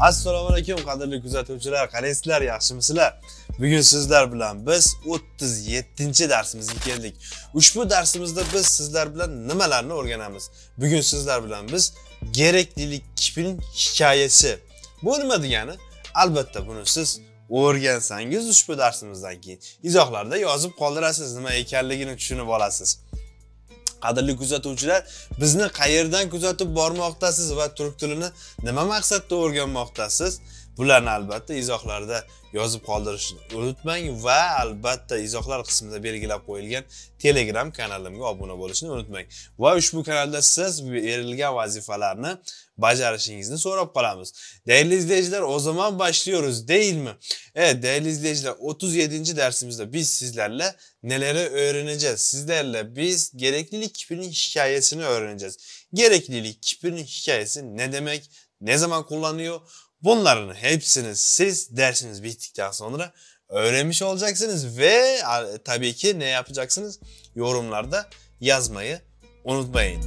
assalomu alaykum qadrli kuzatuvchilar qalaysizlar yaxshimisizlar bugun sizlar bilan biz 37 darsimizga keldik ushbu darsimizda biz sizlar bilan nimalarni o'rganamiz bugun sizlar bilan biz gereklilik kipin hikoyasi bu nima degani albatta buni siz o'rgansangiz ushbu darsimizdan keyin izohlarda yozib qoldirasiz nima ekanligini tushunib olasiz qadrli kuzatuvchilar bizni qayerdan kuzatib bormoqdasiz va turk tilini nima maqsadda o'rganmoqdasiz Bularni albatta izohlarda yozib qoldirishni unutmang va albatta izohlar qismida belgilab qo'yilgan Telegram kanalimga obuna bo'lishni unutmang. Va ushbu kanalda siz berilgan vazifalarni bajarishingizni so'rab qolamiz. Değerli izleyiciler o zaman başlıyoruz değil mi? Evet değerli izleyiciler 37. dersimizde biz sizlerle neleri öğreneceğiz? Sizlerle biz gereklilik kipinin hikayesini öğreneceğiz. Gereklilik kipinin hikayesi ne demek? Ne zaman kullanıyor? Bunların hepsini siz dersiniz bittikten sonra öğrenmiş olacaksınız ve tabii ki ne yapacaksınız? Yorumlarda yazmayı unutmayın.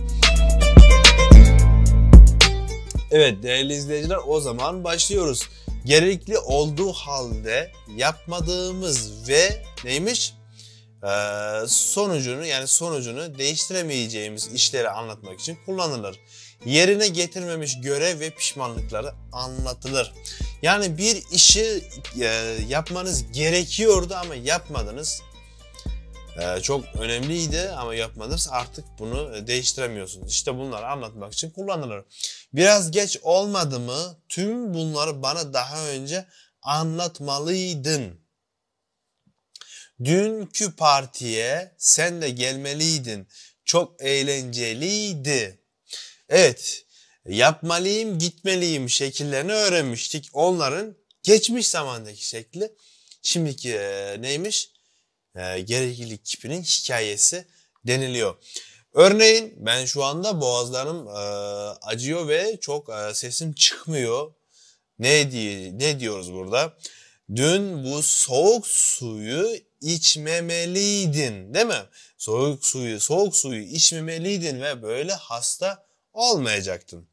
Evet değerli izleyiciler o zaman başlıyoruz. Gerekli olduğu halde yapmadığımız ve neymiş? Ee, sonucunu yani sonucunu değiştiremeyeceğimiz işleri anlatmak için kullanılır. Yerine getirmemiş görev ve pişmanlıkları anlatılır. Yani bir işi e, yapmanız gerekiyordu ama yapmadınız. Ee, çok önemliydi ama yapmadınız. Artık bunu değiştiremiyorsunuz. İşte bunları anlatmak için kullanılır. Biraz geç olmadı mı? Tüm bunları bana daha önce anlatmalıydın Dünkü partiye sen de gelmeliydin. Çok eğlenceliydi. Evet, yapmalıyım, gitmeliyim şekillerini öğrenmiştik. Onların geçmiş zamandaki şekli. Şimdiki e, neymiş? E, gereklilik kipinin hikayesi deniliyor. Örneğin ben şu anda boğazlarım e, acıyor ve çok e, sesim çıkmıyor. Ne diye ne diyoruz burada? Dün bu soğuk suyu içmemeliydin değil mi? Soğuk suyu, soğuk suyu içmemeliydin ve böyle hasta olmayacaktın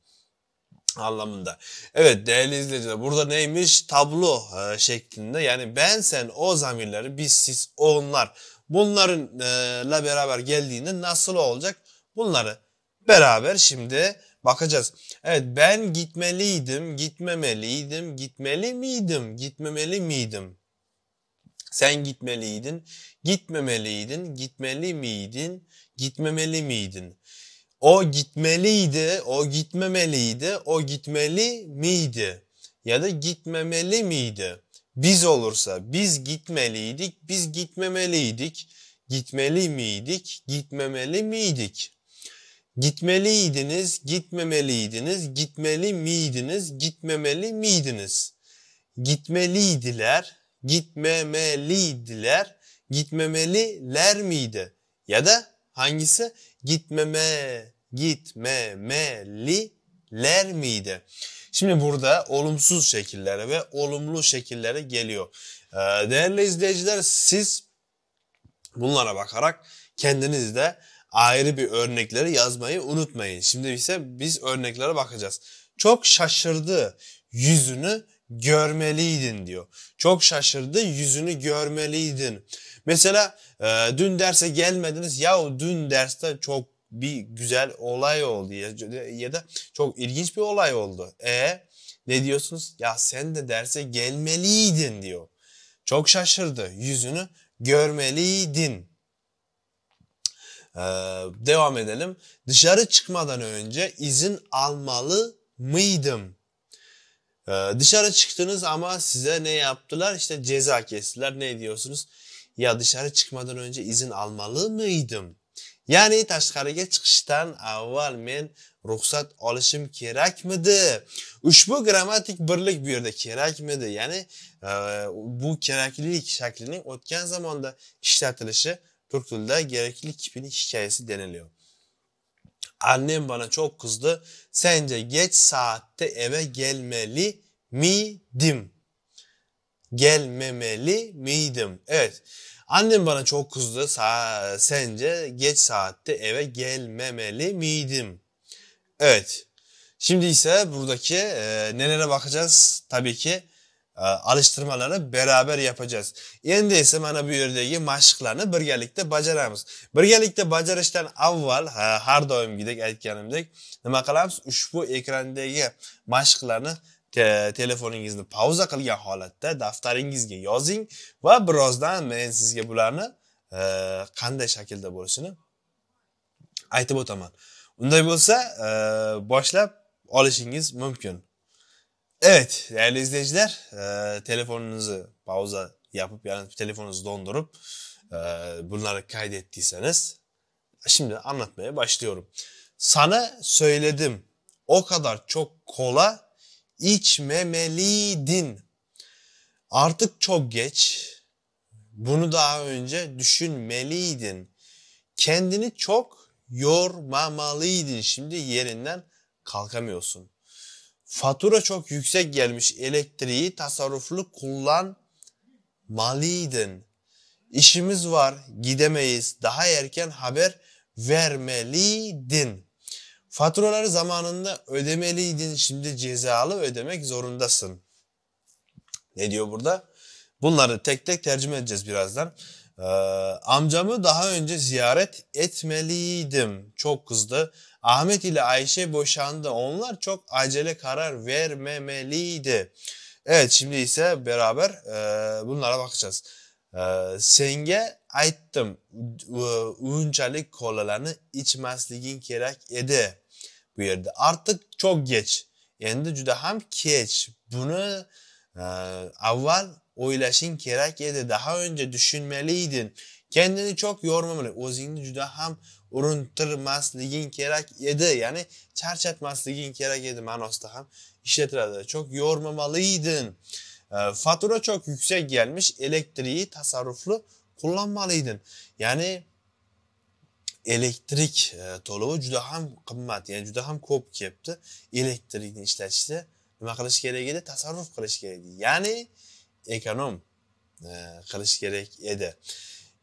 anlamında. Evet değerli izleyiciler burada neymiş? Tablo e, şeklinde yani ben sen o zamirleri biz siz onlar bunlarınla e, beraber geldiğinde nasıl olacak? Bunları beraber şimdi bakacağız. Evet ben gitmeliydim, gitmemeliydim, gitmeli miydim, gitmemeli miydim? Sen gitmeliydin, gitmemeliydin, gitmeli miydin, gitmemeli miydin? O gitmeliydi, o gitmemeliydi, o gitmeli miydi? Ya da gitmemeli miydi? Biz olursa biz gitmeliydik, biz gitmemeliydik, gitmeli miydik, gitmemeli miydik? Gitmeliydiniz, gitmemeliydiniz, gitmeli miydiniz, gitmemeli miydiniz? Gitmeliydiler, gitmemeliydiler, gitmemeliler miydi? Ya da hangisi? Gitmeme, gitmemeliler miydi? Şimdi burada olumsuz şekillere ve olumlu şekillere geliyor. Ee, değerli izleyiciler siz bunlara bakarak kendiniz de ayrı bir örnekleri yazmayı unutmayın. Şimdi ise biz örneklere bakacağız. Çok şaşırdı yüzünü görmeliydin diyor. Çok şaşırdı yüzünü görmeliydin. Mesela e, dün derse gelmediniz. Yahu dün derste çok bir güzel olay oldu ya, ya da çok ilginç bir olay oldu. E ne diyorsunuz? Ya sen de derse gelmeliydin diyor. Çok şaşırdı. Yüzünü görmeliydin. Ee, devam edelim. Dışarı çıkmadan önce izin almalı mıydım? Ee, dışarı çıktınız ama size ne yaptılar? İşte ceza kestiler. Ne diyorsunuz? Ya dışarı çıkmadan önce izin almalı mıydım? Yani tashqariga chiqishdan avval men ruxsat olishim kerakmidi? Ushbu gramatik birlik bu yerda kerakmidi? Ya'ni e, bu keraklilik şeklinin otken zamanda ishlatilishi turk tilida gereklilik kipini hikayesi deniliyor. Annem bana çok kızdı. Sence geç saatte eve gelmeli miydim? Gelmemeli miydim? Evet. Annem bana çok kızdı. Sa sence geç saatte eve gelmemeli miydim? Evet. Şimdi ise buradaki e, nelere bakacağız? Tabii ki alishtirmalarni beraber yapacağız endi esa mana bu yerdagi mashqlarni birgalikda bajaramiz birgalikda bajarishdan avval har doimgidek aytganimdek nima qilamiz ushbu ekrandagi mashqlarni te telefoningizni pauza qilgan holatda daftaringizga yozing va birozdan men sizga bularni e, qanday shaklda bo'lishini aytib o'taman unday bo'lsa e, boshlab olishingiz mumkin Evet değerli izleyiciler e, telefonunuzu pauza yapıp yani telefonunuzu dondurup e, bunları kaydettiyseniz şimdi anlatmaya başlıyorum. Sana söyledim o kadar çok kola içmemeliydin. Artık çok geç. Bunu daha önce düşünmeliydin. Kendini çok yormamalıydın. Şimdi yerinden kalkamıyorsun. Fatura çok yüksek gelmiş. Elektriği tasarruflu kullan maliydin. İşimiz var, gidemeyiz. Daha erken haber vermeliydin. Faturaları zamanında ödemeliydin. Şimdi cezalı ödemek zorundasın. Ne diyor burada? Bunları tek tek tercüme edeceğiz birazdan. Ee, amcamı daha önce ziyaret etmeliydim. Çok kızdı. Ahmet ile Ayşe boşandı. Onlar çok acele karar vermemeliydi. Evet şimdi ise beraber e, bunlara bakacağız. E, senge aittim. Uyunchalik kolalarını içmasligin gerek edi. Bu yerde artık çok geç. Endi juda ham kech. Buni e, avval o'ylashing kerak edi daha önce düşünmeliydin kendini çok yormamalı o'zingni juda ham urintirmasliging kerak edi ya'ni charchatmasliging kerak edi ma'nosida ham ishlatiladi çok yormamalıydın ee, fatura çok yüksek gelmiş elektriği tasarruflu kullanmalıydın ya'ni elektrik e, to'lovi juda ham qimmat ya'ni juda ham ko'p kelibdi elektrikni ishlatishda nima qilish kerak edi tasarruf qilish kerak edi ya'ni ekonom qilish e, kerak edi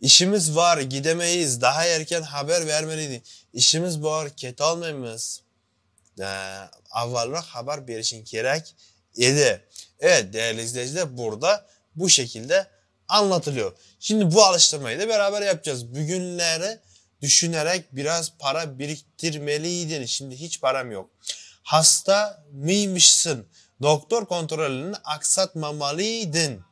ishimiz bor gidamaymiz daha erken haber İşimiz var, bor ketolmaymiz e, avvalra haber verişin gerek edi evet değerli izleyiciler burada bu şekilde anlatılıyor şimdi bu alıştırmayı da beraber yapacağız bugünleri düşünerek biraz para biriktirmeliydin şimdi hiç param yok hasta mıymışsın doktor kontrolünü aksatmamalıydın.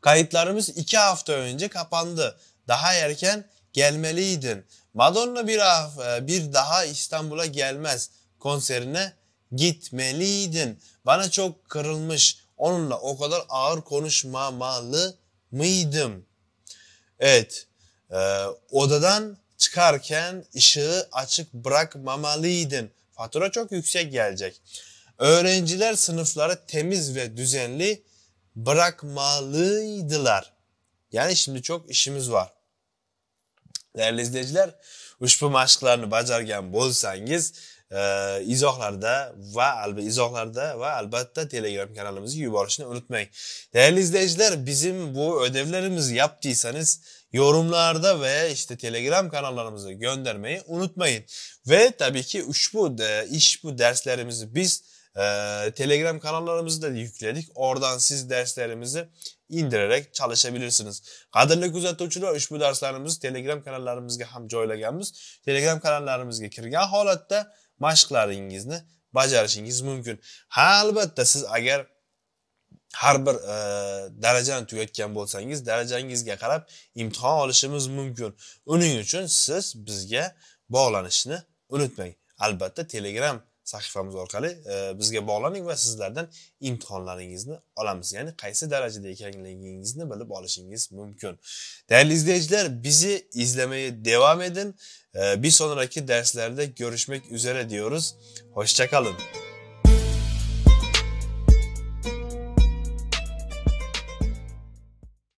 Kayıtlarımız iki hafta önce kapandı. Daha erken gelmeliydin. Madonna bir, e, bir daha İstanbul'a gelmez konserine gitmeliydin. Bana çok kırılmış. Onunla o kadar ağır konuşmamalı mıydım? Evet. E, odadan çıkarken ışığı açık bırakmamalıydın. Fatura çok yüksek gelecek. Öğrenciler sınıfları temiz ve düzenli bırakmalıydılar. Yani şimdi çok işimiz var. Değerli izleyiciler, ushbu mashqlarni bajargan bo'lsangiz, e, izohlarda ve albatta izohlarda ve albatta Telegram kanalımızı yuvarışını unutmayın. Değerli izleyiciler, bizim bu ödevlerimizi yaptıysanız yorumlarda ve işte Telegram kanallarımızı göndermeyi unutmayın. Ve tabii ki üç bu de, iş bu derslerimizi biz e, Telegram kanallarımızı da yükledik. Oradan siz derslerimizi indirerek çalışabilirsiniz. Qadrli kuzatuvchilar bu derslerimizi Telegram kanallarımızda ham joylaganmiz. Telegram kanallarımızga kirgan holatda mashqlaringizni bajarishingiz mumkin. Ha albatta siz agar har bir e, darajani tugatgan bo'lsangiz darajangizga qarab imtihon olishingiz mumkin uning uchun siz bizga bog'lanishni unutmang albatta telegram sahifamiz orqali e, bizga bog'laning va sizlardan imtihonlaringizni olamiz ya'ni qaysi darajada ekanligingizni bilib olishingiz mumkin değerli izleyiciler bizi izlemeye devam edin e, bir sonraki derslerde görüşmek üzere diyoruz hoşçakalın